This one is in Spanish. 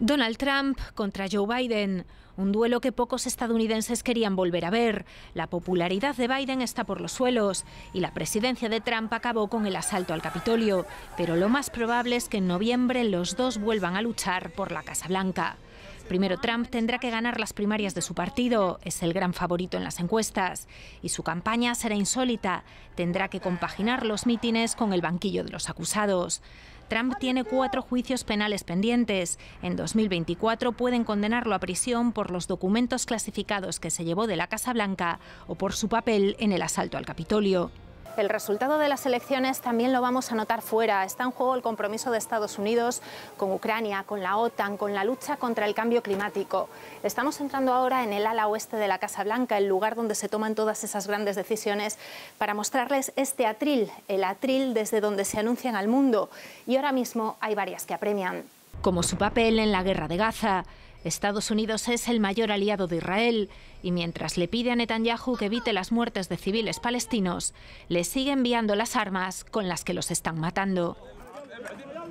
Donald Trump contra Joe Biden, un duelo que pocos estadounidenses querían volver a ver. La popularidad de Biden está por los suelos y la presidencia de Trump acabó con el asalto al Capitolio, pero lo más probable es que en noviembre los dos vuelvan a luchar por la Casa Blanca. Primero, Trump tendrá que ganar las primarias de su partido, es el gran favorito en las encuestas, y su campaña será insólita, tendrá que compaginar los mítines con el banquillo de los acusados. Trump tiene cuatro juicios penales pendientes. En 2024 pueden condenarlo a prisión por los documentos clasificados que se llevó de la Casa Blanca o por su papel en el asalto al Capitolio. El resultado de las elecciones también lo vamos a notar fuera. Está en juego el compromiso de Estados Unidos con Ucrania, con la OTAN, con la lucha contra el cambio climático. Estamos entrando ahora en el ala oeste de la Casa Blanca, el lugar donde se toman todas esas grandes decisiones, para mostrarles este atril, el atril desde donde se anuncian al mundo. Y ahora mismo hay varias que apremian. Como su papel en la guerra de Gaza, Estados Unidos es el mayor aliado de Israel y mientras le pide a Netanyahu que evite las muertes de civiles palestinos, le sigue enviando las armas con las que los están matando.